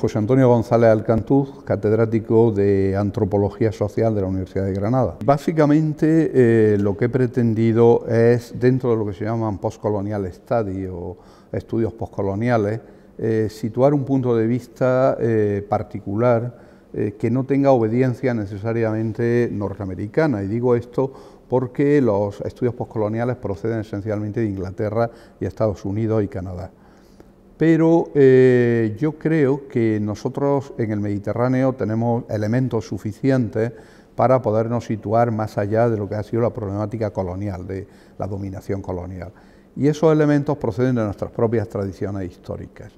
José Antonio González Alcantuz, catedrático de Antropología Social de la Universidad de Granada. Básicamente eh, lo que he pretendido es, dentro de lo que se llaman postcolonial study o estudios postcoloniales, eh, situar un punto de vista eh, particular que no tenga obediencia necesariamente norteamericana. Y digo esto porque los estudios postcoloniales proceden esencialmente de Inglaterra y Estados Unidos y Canadá pero eh, yo creo que nosotros en el Mediterráneo tenemos elementos suficientes para podernos situar más allá de lo que ha sido la problemática colonial, de la dominación colonial. Y esos elementos proceden de nuestras propias tradiciones históricas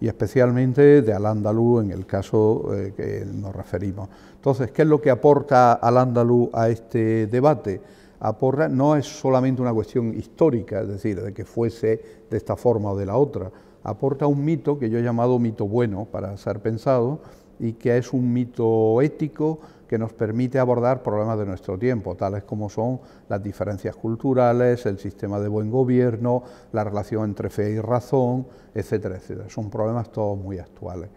y especialmente de Al-Ándalus en el caso eh, que nos referimos. Entonces, ¿qué es lo que aporta Al-Ándalus a este debate? Aporta, no es solamente una cuestión histórica, es decir, de que fuese de esta forma o de la otra, aporta un mito que yo he llamado mito bueno para ser pensado y que es un mito ético que nos permite abordar problemas de nuestro tiempo, tales como son las diferencias culturales, el sistema de buen gobierno, la relación entre fe y razón, etcétera, etcétera. Son problemas todos muy actuales.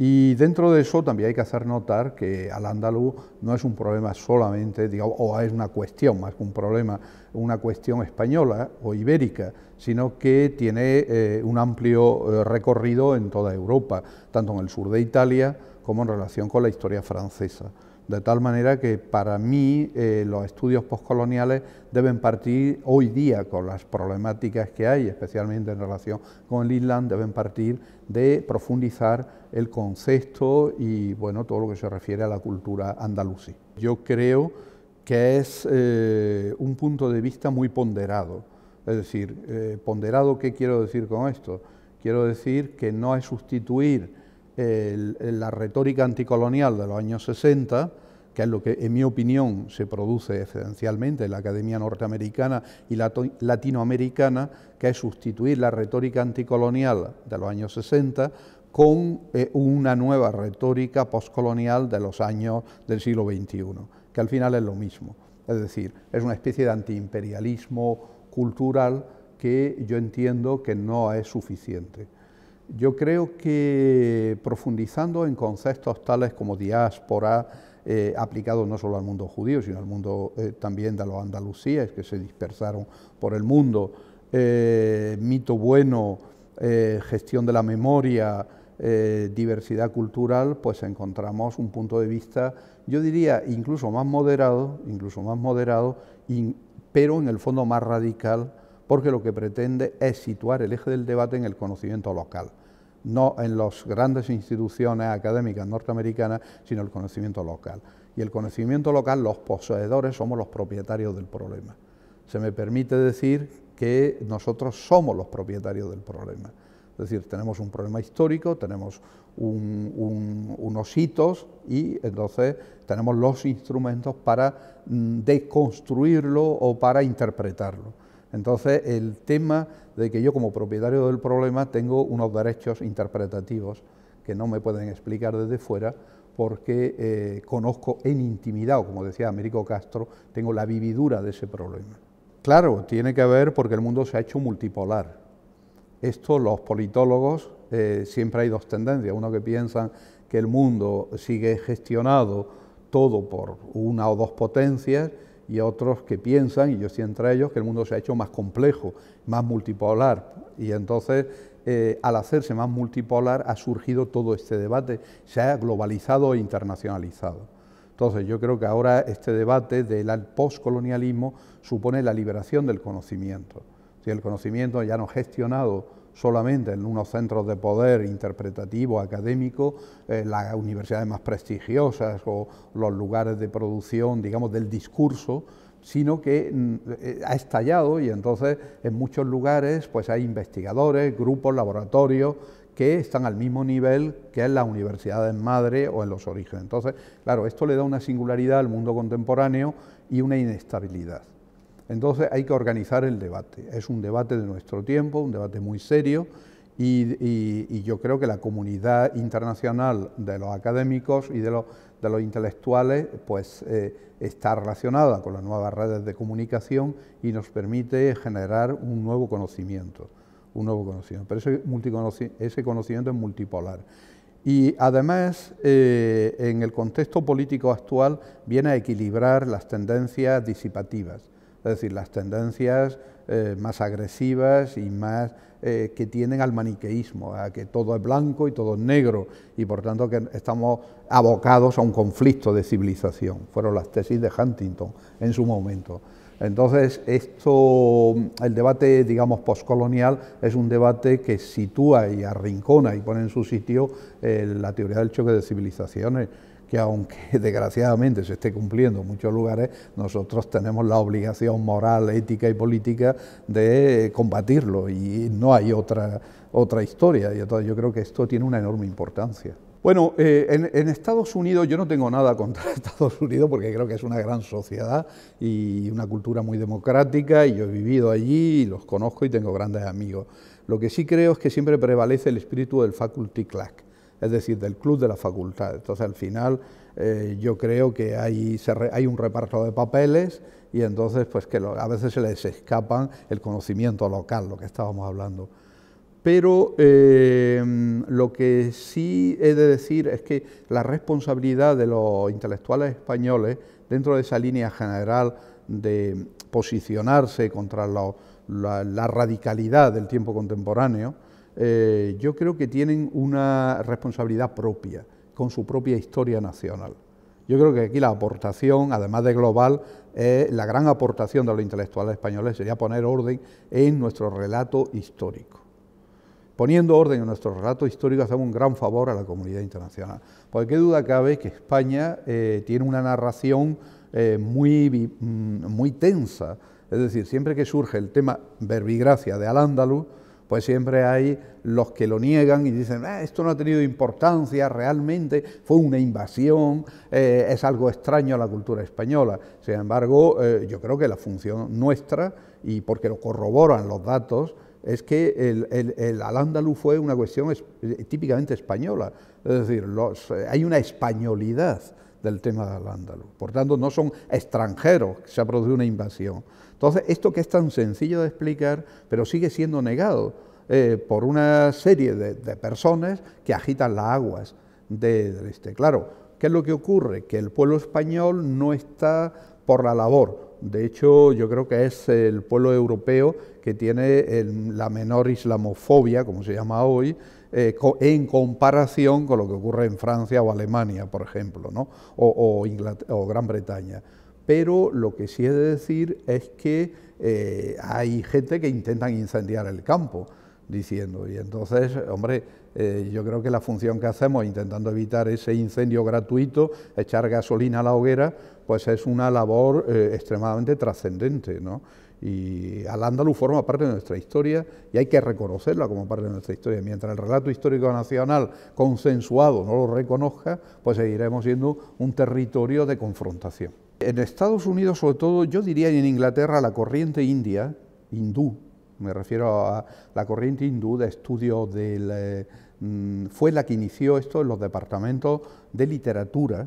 Y dentro de eso también hay que hacer notar que al andaluz no es un problema solamente, o es una cuestión más que un problema, una cuestión española o ibérica, sino que tiene eh, un amplio eh, recorrido en toda Europa, tanto en el sur de Italia como en relación con la historia francesa. De tal manera que para mí eh, los estudios postcoloniales deben partir hoy día con las problemáticas que hay, especialmente en relación con el Island, deben partir de profundizar el concepto y bueno, todo lo que se refiere a la cultura andalusí. Yo creo que es eh, un punto de vista muy ponderado. Es decir, eh, ponderado, ¿qué quiero decir con esto? Quiero decir que no es sustituir la retórica anticolonial de los años 60, que es lo que, en mi opinión, se produce esencialmente en la academia norteamericana y latinoamericana, que es sustituir la retórica anticolonial de los años 60 con eh, una nueva retórica postcolonial de los años del siglo XXI, que al final es lo mismo. Es decir, es una especie de antiimperialismo cultural que yo entiendo que no es suficiente. Yo creo que profundizando en conceptos tales como diáspora, eh, aplicado no solo al mundo judío, sino al mundo eh, también de los andalucíes que se dispersaron por el mundo, eh, mito bueno, eh, gestión de la memoria, diversidad cultural, pues encontramos un punto de vista, yo diría, incluso más moderado, incluso más moderado, pero en el fondo más radical porque lo que pretende es situar el eje del debate en el conocimiento local, no en las grandes instituciones académicas norteamericanas, sino el conocimiento local. Y el conocimiento local, los poseedores somos los propietarios del problema. Se me permite decir que nosotros somos los propietarios del problema. Es decir, tenemos un problema histórico, tenemos unos hitos y entonces tenemos los instrumentos para mm, deconstruirlo o para interpretarlo. Entonces, el tema de que yo como propietario del problema tengo unos derechos interpretativos que no me pueden explicar desde fuera porque eh, conozco en intimidad, o como decía Américo Castro, tengo la vividura de ese problema. Claro, tiene que ver porque el mundo se ha hecho multipolar. Esto los politólogos eh, siempre hay dos tendencias. Uno que piensan que el mundo sigue gestionado todo por una o dos potencias y otros que piensan, y yo estoy entre ellos, que el mundo se ha hecho más complejo, más multipolar. Y entonces, eh, al hacerse más multipolar, ha surgido todo este debate, se ha globalizado e internacionalizado. Entonces, yo creo que ahora este debate del postcolonialismo supone la liberación del conocimiento el conocimiento ya no gestionado solamente en unos centros de poder interpretativo, académico, eh, las universidades más prestigiosas o los lugares de producción, digamos, del discurso, sino que mm, eh, ha estallado y entonces en muchos lugares pues hay investigadores, grupos, laboratorios que están al mismo nivel que en las universidades madre o en los orígenes. Entonces, claro, esto le da una singularidad al mundo contemporáneo y una inestabilidad. Entonces hay que organizar el debate. Es un debate de nuestro tiempo, un debate muy serio y, yo creo que la comunidad internacional de los académicos y de los, intelectuales pues, eh, está relacionada con las nuevas redes de comunicación y nos permite generar un nuevo conocimiento. Un nuevo conocimiento. Pero ese, conocimiento es multipolar. Y además, eh, en el contexto político actual, viene a equilibrar las tendencias disipativas es decir, las tendencias eh, más agresivas y más eh, que tienen al maniqueísmo, a que todo es blanco y todo es negro, y por tanto que estamos abocados a un conflicto de civilización. Fueron las tesis de Huntington en su momento. Entonces, esto, el debate, digamos, postcolonial es un debate que sitúa y arrincona y pone en su sitio eh, la teoría del choque de civilizaciones que aunque desgraciadamente se esté cumpliendo en muchos lugares, nosotros tenemos la obligación moral, ética y política de eh, combatirlo y no hay otra, otra historia. Y entonces yo creo que esto tiene una enorme importancia. Bueno, eh, en, Estados Unidos yo no tengo nada contra Estados Unidos porque creo que es una gran sociedad y una cultura muy democrática y yo he vivido allí los conozco y tengo grandes amigos. Lo que sí creo es que siempre prevalece el espíritu del faculty clack es decir, del club de la facultad. Entonces, al final, eh, yo creo que hay, un reparto de papeles y entonces, pues que a veces se les escapa el conocimiento local, lo que estábamos hablando. Pero em, lo que sí he de decir es que la responsabilidad de los intelectuales españoles dentro de esa línea general de posicionarse contra la radicalidad del tiempo contemporáneo, eh, yo creo que tienen una responsabilidad propia, con su propia historia nacional. Yo creo que aquí la aportación, además de global, eh, la gran aportación de los intelectuales españoles sería poner orden en nuestro relato histórico. Poniendo orden en nuestro relato histórico hacemos un gran favor a la comunidad internacional. Porque qué duda cabe que España eh, tiene una narración muy, mm, muy tensa. Es decir, siempre que surge el tema verbigracia de Al-Ándalus, pues siempre hay los que lo niegan y dicen, ah, esto no ha tenido importancia realmente, fue una invasión, eh, es algo extraño a la cultura española. Sin embargo, eh, yo creo que la función nuestra, y porque lo corroboran los datos, es que el, el, al fue una cuestión eh, típicamente española, es decir, hay una españolidad del tema del ándalus. Por tanto, no son extranjeros se ha producido una invasión. Entonces, esto que es tan sencillo de explicar, pero sigue siendo negado eh, por una serie de, personas que agitan las aguas de, este. Claro, ¿qué es lo que ocurre? Que el pueblo español no está por la labor, de hecho, yo creo que es el pueblo europeo que tiene la menor islamofobia, como se llama hoy, eh, en comparación con lo que ocurre en Francia o Alemania, por ejemplo, o, o Gran Bretaña. Pero lo que sí he de decir es que eh, hay gente que intentan incendiar el campo, diciendo, y entonces, hombre, eh, yo creo que la función que hacemos intentando evitar ese incendio gratuito, echar gasolina a la hoguera, pues es una labor extremadamente trascendente, ¿no? Y Al-Ándalus forma parte de nuestra historia y hay que reconocerla como parte de nuestra historia. Mientras el relato histórico nacional consensuado no lo reconozca, pues seguiremos siendo un territorio de confrontación. En Estados Unidos, sobre todo, yo diría en Inglaterra, la corriente india, hindú, me refiero a la corriente hindú de estudio del... Eh, mm, fue la que inició esto en los departamentos de literatura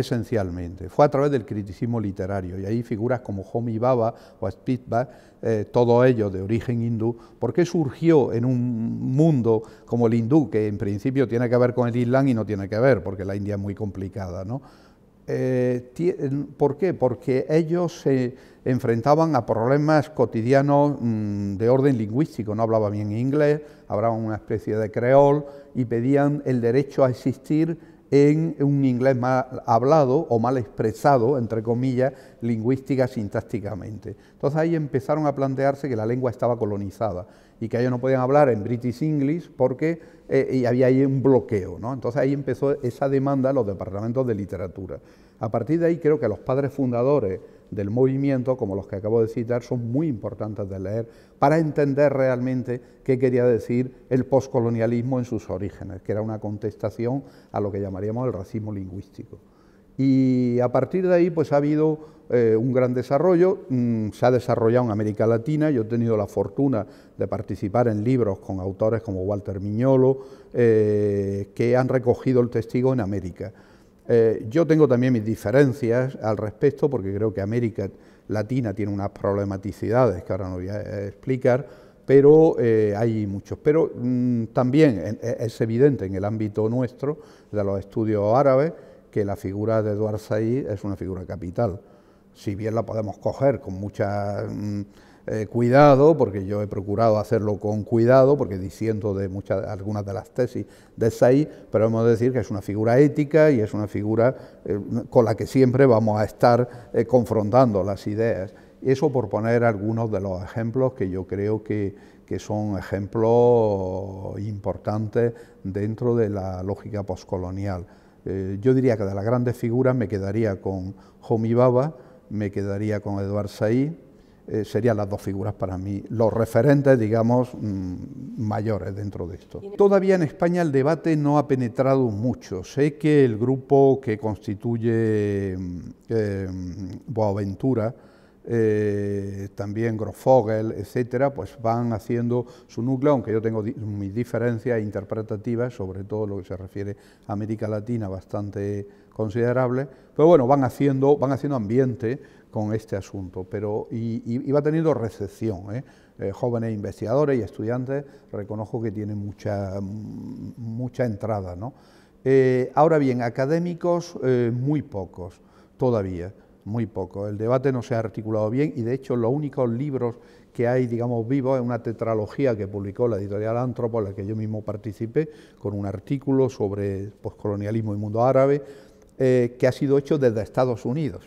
esencialmente. Fue a través del criticismo literario y ahí figuras como Homi Baba o Spitzbach... eh, todo ello de origen hindú, porque surgió en un mundo como el hindú, que en principio tiene que ver con el Islam y no tiene que ver, porque la India es muy complicada, ¿no? Eh, ¿Por qué? Porque ellos se enfrentaban a problemas cotidianos mm, de orden lingüístico, no hablaban bien inglés, hablaban una especie de creol y pedían el derecho a existir en un inglés mal hablado o mal expresado, entre comillas, lingüística sintácticamente. Entonces ahí empezaron a plantearse que la lengua estaba colonizada y que ellos no podían hablar en British English porque eh, y había ahí un bloqueo. ¿no? Entonces ahí empezó esa demanda en los departamentos de literatura. A partir de ahí creo que los padres fundadores del movimiento, como los que acabo de citar, son muy importantes de leer para entender realmente qué quería decir el poscolonialismo en sus orígenes, que era una contestación a lo que llamaríamos el racismo lingüístico. Y a partir de ahí pues ha habido eh, un gran desarrollo, mm, se ha desarrollado en América Latina, yo he tenido la fortuna de participar en libros con autores como Walter Miñolo, eh, que han recogido el testigo en América. Eh, yo tengo también mis diferencias al respecto, porque creo que América Latina tiene unas problematicidades que ahora no voy a eh, explicar, pero eh, hay muchos. Pero mm, también e, es evidente en el ámbito nuestro de los estudios árabes que la figura de Eduard Said es una figura capital. Si bien la podemos coger con muchas... Mm, eh, cuidado, porque yo he procurado hacerlo con cuidado, porque diciendo de muchas, algunas de las tesis de Said, pero hemos de decir que es una figura ética y es una figura eh, con la que siempre vamos a estar eh, confrontando las ideas. Eso por poner algunos de los ejemplos que yo creo que, son ejemplos importantes dentro de la lógica postcolonial. yo diría que de las grandes figuras me quedaría con Homi Baba, me quedaría con Eduard Said, eh, serían las dos figuras para mí, los referentes, digamos, mm, mayores dentro de esto. Todavía en España el debate no ha penetrado mucho. Sé que el grupo que constituye mm, eh, mm, Boaventura, eh, también Grofogel, etcétera, pues van haciendo su núcleo, aunque yo tengo mis diferencias interpretativas, sobre todo lo que se refiere a América Latina, bastante considerable, pero bueno, van haciendo, van haciendo ambiente con este asunto, pero y, va teniendo recepción. ¿eh? Eh, jóvenes investigadores y estudiantes, reconozco que tiene mucha, mm, mucha entrada. ¿no? Eh, ahora bien, académicos muy pocos todavía, muy pocos. El debate no se ha articulado bien y de hecho los únicos libros que hay, digamos, vivos es una tetralogía que publicó la editorial Antropo, en la que yo mismo participé, con un artículo sobre poscolonialismo pues, y mundo árabe, eh, que ha sido hecho desde Estados Unidos.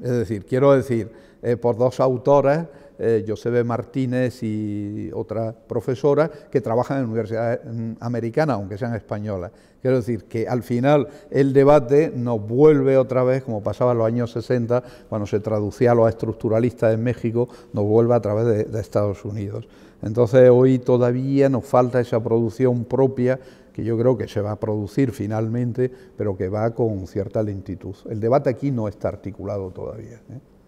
Es decir, quiero decir, eh, por dos autoras, eh, Josebe Martínez y otra profesora, que trabajan en universidades mm, americanas, aunque sean españolas. Quiero decir que al final el debate nos vuelve otra vez, como pasaba en los años 60, cuando se traducía a los estructuralistas en México, nos vuelve a través de, Estados Unidos. Entonces hoy todavía nos falta esa producción propia que yo creo que se va a producir finalmente, pero que va con cierta lentitud. El debate aquí no está articulado todavía. ¿eh?